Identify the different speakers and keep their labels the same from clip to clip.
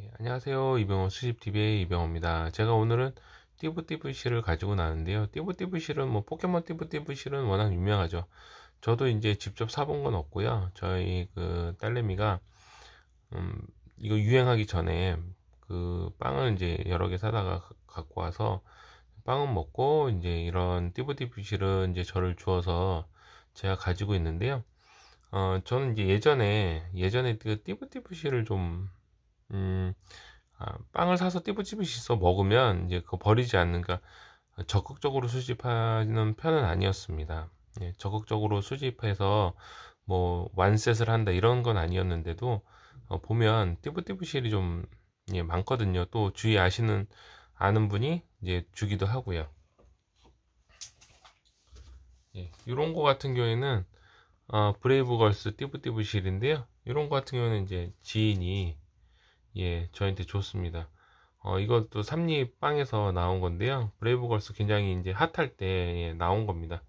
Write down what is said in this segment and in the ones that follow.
Speaker 1: 예, 안녕하세요. 이병호 수집 t v 의 이병호입니다. 제가 오늘은 띠부띠부실을 가지고 나는데요. 왔 띠부띠부실은 뭐 포켓몬 띠부띠부실은 워낙 유명하죠. 저도 이제 직접 사본 건 없고요. 저희 그 딸내미가 음, 이거 유행하기 전에 그 빵을 이제 여러 개 사다가 갖고 와서 빵은 먹고 이제 이런 띠부띠부실은 이제 저를 주어서 제가 가지고 있는데요. 어, 저는 이제 예전에 예전에 그 띠부띠부실을 좀 음, 아, 빵을 사서 띠부찌부시서 먹으면 이제 그거 버리지 않는 그러니까 적극적으로 수집하는 편은 아니었습니다. 예, 적극적으로 수집해서 뭐 완셋을 한다 이런 건 아니었는데도 어, 보면 띠부띠부실이 좀 예, 많거든요. 또 주위 아시는 아는 분이 이제 주기도 하고요. 예, 이런 거 같은 경우에는 어, 브레이브걸스 띠부띠부실인데요. 이런 거 같은 경우는 이제 지인이 예, 저한테 좋습니다 어, 이것도 삼립 빵에서 나온 건데요. 브레이브걸스 굉장히 이제 핫할 때 예, 나온 겁니다.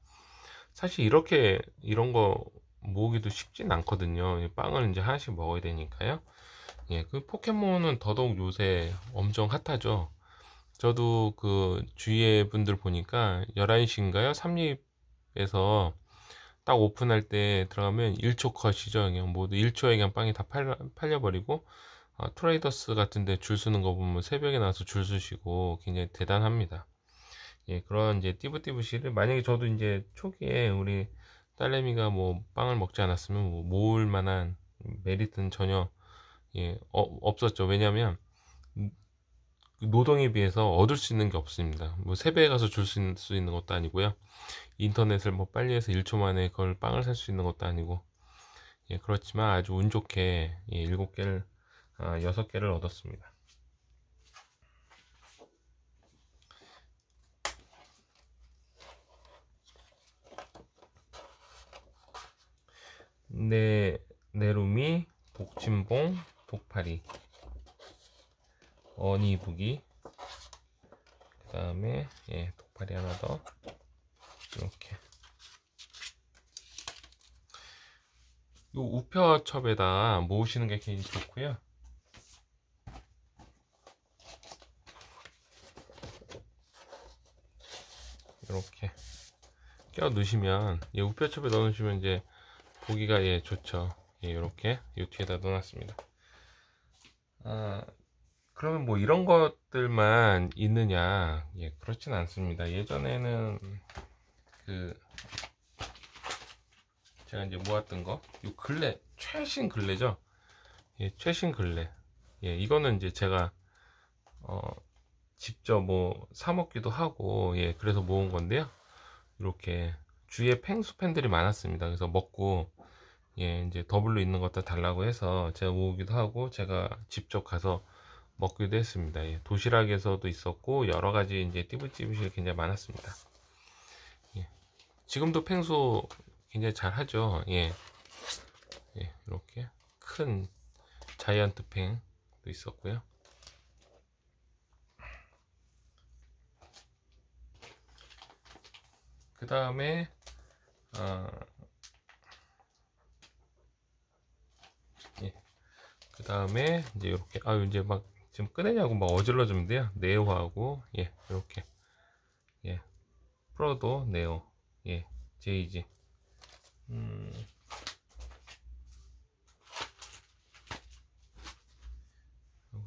Speaker 1: 사실 이렇게 이런 거 모으기도 쉽진 않거든요. 예, 빵을 이제 하나씩 먹어야 되니까요. 예, 그 포켓몬은 더더욱 요새 엄청 핫하죠. 저도 그 주위에 분들 보니까 11시인가요? 삼립에서 딱 오픈할 때 들어가면 1초 컷이죠. 그냥 모두 1초에 그냥 빵이 다 팔, 팔려버리고 어, 트레이더스 같은데 줄 서는 거 보면 새벽에 나와서 줄 서시고 굉장히 대단합니다. 예, 그런 이제 띠부띠부씨를 만약에 저도 이제 초기에 우리 딸내미가 뭐 빵을 먹지 않았으면 뭐 모을 만한 메리트는 전혀 예, 어, 없었죠. 왜냐하면 노동에 비해서 얻을 수 있는 게 없습니다. 뭐 세배에 가서 줄 수 있는, 것도 아니고요. 인터넷을 뭐 빨리 해서 1초 만에 그걸 빵을 살 수 있는 것도 아니고 예, 그렇지만 아주 운 좋게 예, 7개를 아, 어, 6개를 얻었습니다. 네, 네루미, 복침봉 독파리, 어니부기그 다음에, 예, 독파리 하나 더, 이렇게. 요 우표첩에다 모으시는 게 굉장히 좋고요. 이렇게 껴 넣으시면 예, 우표첩에 넣어 놓으시면 이제 보기가 예 좋죠 예 이렇게 이 뒤에다 넣어놨습니다 아 그러면 뭐 이런 것들만 있느냐 예 그렇진 않습니다 예전에는 그 제가 이제 모았던 거 이 근래 최신 근래죠 예 최신 근래 예 이거는 이제 제가 어 직접 뭐 사먹기도 하고 예 그래서 모은 건데요 이렇게 주위에 펭수 팬들이 많았습니다 그래서 먹고 예 이제 더블로 있는 것도 달라고 해서 제가 모으기도 하고 제가 직접 가서 먹기도 했습니다 예, 도시락에서도 있었고 여러 가지 이제 띠부띠부실 굉장히 많았습니다 예, 지금도 펭수 굉장히 잘 하죠 예, 예 이렇게 큰 자이언트 펭도 있었고요 그 다음에 어, 예. 그 다음에 이제 이렇게 아 이제 막 지금 끄내냐고 막 어질러주면 돼요 네오하고 예 이렇게 예 프로도 네오 예 제이지 음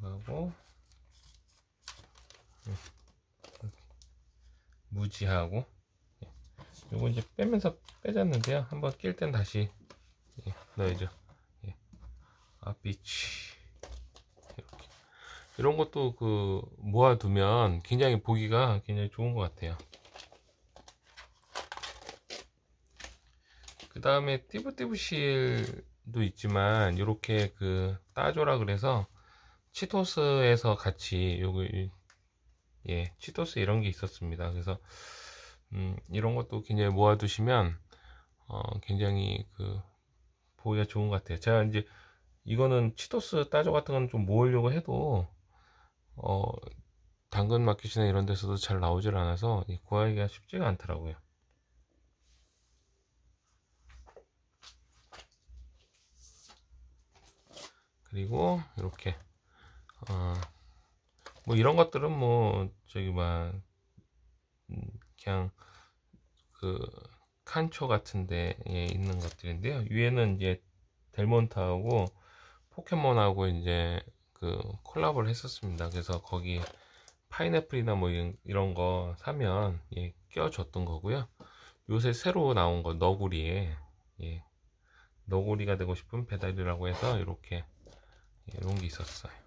Speaker 1: 하고 예. 무지하고 요거 이제 빼면서 빼졌는데요 한번 낄 땐 다시 예, 넣어야죠 예. 앞비치 아, 이렇게 이런 것도 그 모아두면 굉장히 보기가 굉장히 좋은 것 같아요 그 다음에 띠부띠부실도 있지만 이렇게 그 따조라 그래서 치토스에서 같이 요거 예 치토스 이런 게 있었습니다 그래서 음, 이런 것도 굉장히 모아두시면 어, 굉장히 그 보기가 좋은 것 같아요. 제가 이제 이거는 치토스 따져 같은 건 좀 모으려고 해도 어, 당근 마켓이나 이런 데서도 잘 나오질 않아서 구하기가 쉽지가 않더라고요. 그리고 이렇게 어, 뭐 이런 것들은 뭐 저기 막 그냥 그 칸초 같은데 예, 있는 것들인데요. 위에는 이제 델몬타하고 포켓몬하고 이제 그 콜라보를 했었습니다. 그래서 거기 파인애플이나 뭐 이런, 이런 거 사면 예, 껴줬던 거고요. 요새 새로 나온 거 너구리에 예, 너구리가 되고 싶은 배달이라고 해서 이렇게 예, 이런 게 있었어요.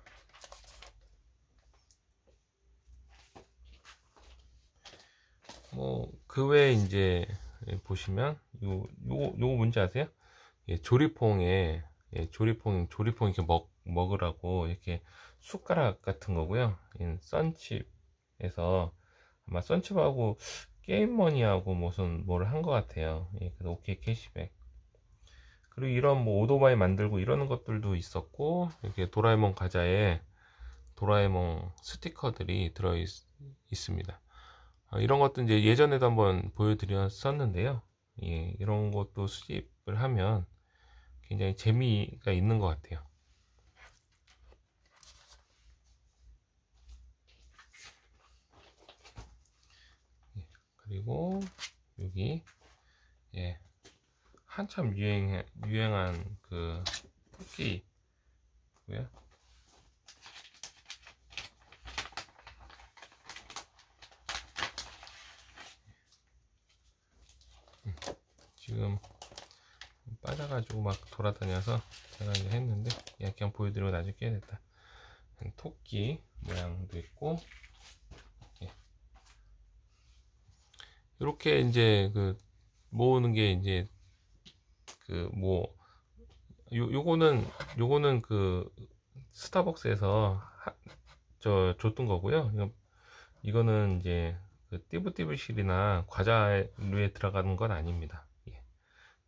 Speaker 1: 뭐그 어, 외에 이제 예, 보시면 요 요거 요거 뭔지 아세요? 예, 조리퐁에 예, 조리퐁 조리퐁 이렇게 먹 먹으라고 이렇게 숟가락 같은 거고요. 썬칩에서 아마 썬칩하고 게임머니하고 무슨 뭘 한 것 같아요. 예, 그래서 오케이 캐시백. 그리고 이런 뭐 오토바이 만들고 이러는 것들도 있었고 이렇게 도라에몽 과자에 도라에몽 스티커들이 들어 있습니다. 어, 이런 것도 이제 예전에도 한번 보여드렸었는데요. 예, 이런 것도 수집을 하면 굉장히 재미가 있는 것 같아요. 예, 그리고 여기 예, 한참 유행 유행한 그 토끼 뭐야? 지금 빠져가지고 막 돌아다녀서 제가 이제 했는데 야, 예, 그냥 보여드리고 나중에 깨야겠다 음, 토끼 모양도 있고 이렇게 예. 이제 그 모으는 게 이제 그뭐 요거는 요거는 그 스타벅스에서 하, 저 줬던 거고요 이거, 이거는 이제 그 띠부띠부실이나 과자류에 들어가는 건 아닙니다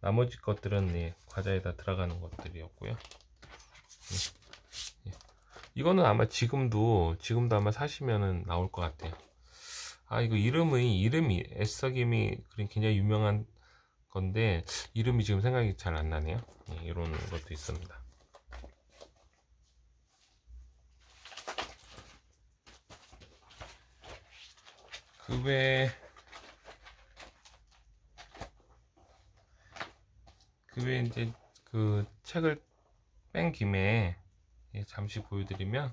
Speaker 1: 나머지 것들은 예, 과자에다 들어가는 것들이었고요. 예, 예. 이거는 아마 지금도 지금도 아마 사시면은 나올 것 같아요. 아 이거 이름이 이름이 에스김이 굉장히 유명한 건데 이름이 지금 생각이 잘 안 나네요. 예, 이런 것도 있습니다. 그 외에 그 외에 이제 그 책을 뺀 김에 예, 잠시 보여드리면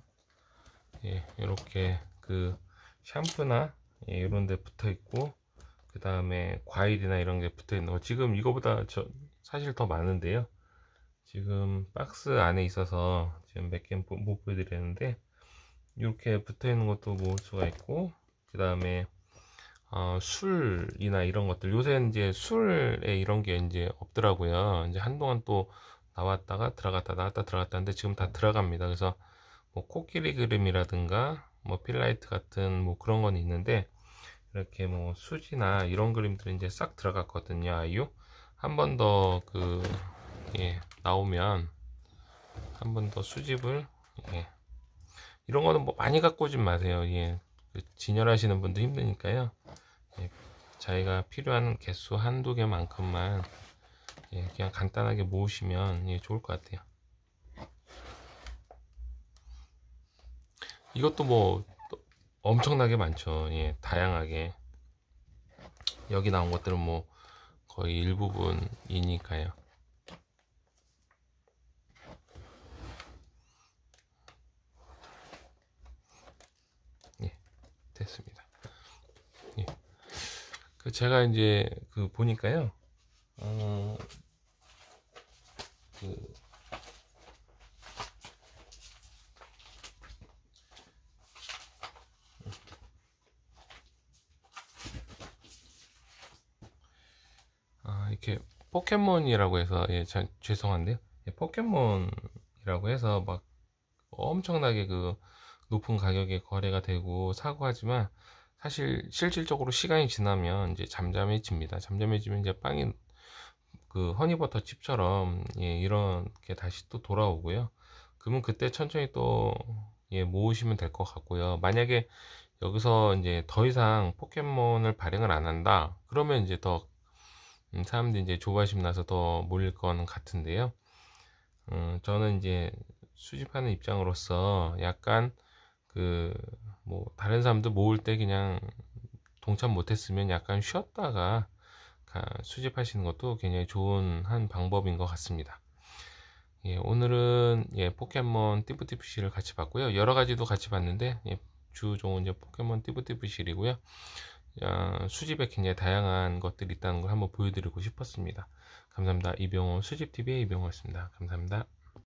Speaker 1: 예, 이렇게 그 샴푸나 예, 이런 데 붙어 있고 그 다음에 과일이나 이런 게 붙어 있는 거 지금 이거보다 저 사실 더 많은데요 지금 박스 안에 있어서 지금 몇 개 못보여드렸는데 이렇게 붙어 있는 것도 모을 수가 있고 그 다음에 어, 술이나 이런 것들 요새 이제 술에 이런 게 이제 없더라고요. 이제 한동안 또 나왔다가 들어갔다 나왔다 들어갔다 하는데 지금 다 들어갑니다. 그래서 뭐 코끼리 그림이라든가 뭐 필라이트 같은 뭐 그런 건 있는데 이렇게 뭐 수지나 이런 그림들이 제싹 들어갔거든요. 아이유 한번 더그 예, 나오면 한 번 더 수집을 예. 이런 거는 뭐 많이 갖고 오진 마세요. 예. 그 진열하시는 분들 힘드니까요. 자기가 필요한 개수 한두 개만큼만 예, 그냥 간단하게 모으시면 예, 좋을 것 같아요. 이것도 뭐 엄청나게 많죠. 예, 다양하게 여기 나온 것들은 뭐 거의 일부분이니까요. 예, 됐습니다. 그 제가 이제 그 보니까요. 어, 그 아, 이렇게 포켓몬이라고 해서 예, 자, 죄송한데요. 예, 포켓몬이라고 해서 막 엄청나게 그 높은 가격에 거래가 되고 사고 하지만 사실 실질적으로 시간이 지나면 이제 잠잠해집니다. 잠잠해지면 이제 빵이 그 허니버터 칩처럼 예, 이렇게 다시 또 돌아오고요. 그러면 그때 천천히 또 예, 모으시면 될 것 같고요. 만약에 여기서 이제 더 이상 포켓몬을 발행을 안 한다. 그러면 이제 더 음, 사람들이 이제 조바심 나서 더 몰릴 건 같은데요. 음, 저는 이제 수집하는 입장으로서 약간 그뭐 다른 사람들 모을 때 그냥 동참 못했으면 약간 쉬었다가 수집하시는 것도 굉장히 좋은 한 방법인 것 같습니다. 예, 오늘은 예, 포켓몬 띠부띠부씨를 같이 봤고요. 여러 가지도 같이 봤는데 예, 주종은 이제 포켓몬 띠부띠부씨이고요. 아, 수집에 굉장히 다양한 것들이 있다는 걸 한번 보여드리고 싶었습니다. 감사합니다. 이병호 수집TV의 이병호였습니다. 감사합니다.